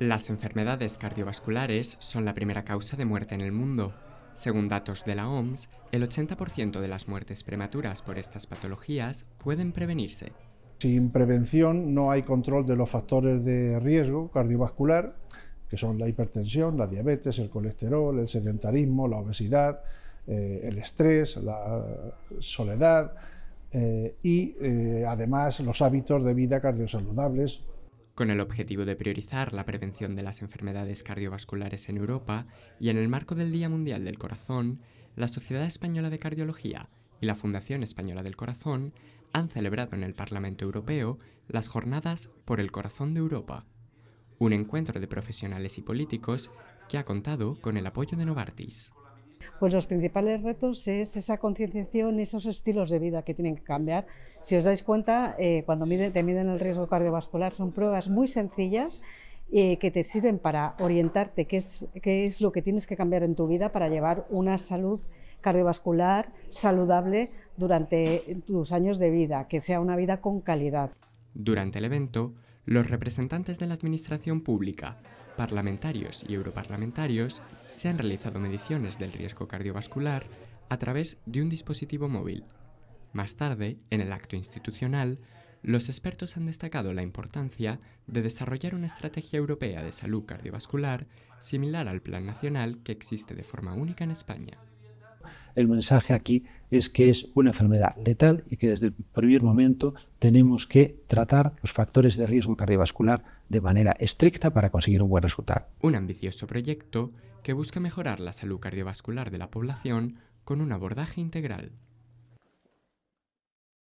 Las enfermedades cardiovasculares son la primera causa de muerte en el mundo. Según datos de la OMS, el 80% de las muertes prematuras por estas patologías pueden prevenirse. Sin prevención no hay control de los factores de riesgo cardiovascular, que son la hipertensión, la diabetes, el colesterol, el sedentarismo, la obesidad, eh, el estrés, la soledad eh, y eh, además los hábitos de vida cardiosaludables, con el objetivo de priorizar la prevención de las enfermedades cardiovasculares en Europa y en el marco del Día Mundial del Corazón, la Sociedad Española de Cardiología y la Fundación Española del Corazón han celebrado en el Parlamento Europeo las jornadas por el Corazón de Europa, un encuentro de profesionales y políticos que ha contado con el apoyo de Novartis. Pues los principales retos es esa concienciación, esos estilos de vida que tienen que cambiar. Si os dais cuenta, eh, cuando miden, te miden el riesgo cardiovascular son pruebas muy sencillas eh, que te sirven para orientarte qué es, qué es lo que tienes que cambiar en tu vida para llevar una salud cardiovascular saludable durante tus años de vida, que sea una vida con calidad. Durante el evento, los representantes de la Administración Pública, parlamentarios y europarlamentarios se han realizado mediciones del riesgo cardiovascular a través de un dispositivo móvil. Más tarde, en el acto institucional, los expertos han destacado la importancia de desarrollar una estrategia europea de salud cardiovascular similar al Plan Nacional que existe de forma única en España el mensaje aquí es que es una enfermedad letal y que desde el primer momento tenemos que tratar los factores de riesgo cardiovascular de manera estricta para conseguir un buen resultado. Un ambicioso proyecto que busca mejorar la salud cardiovascular de la población con un abordaje integral.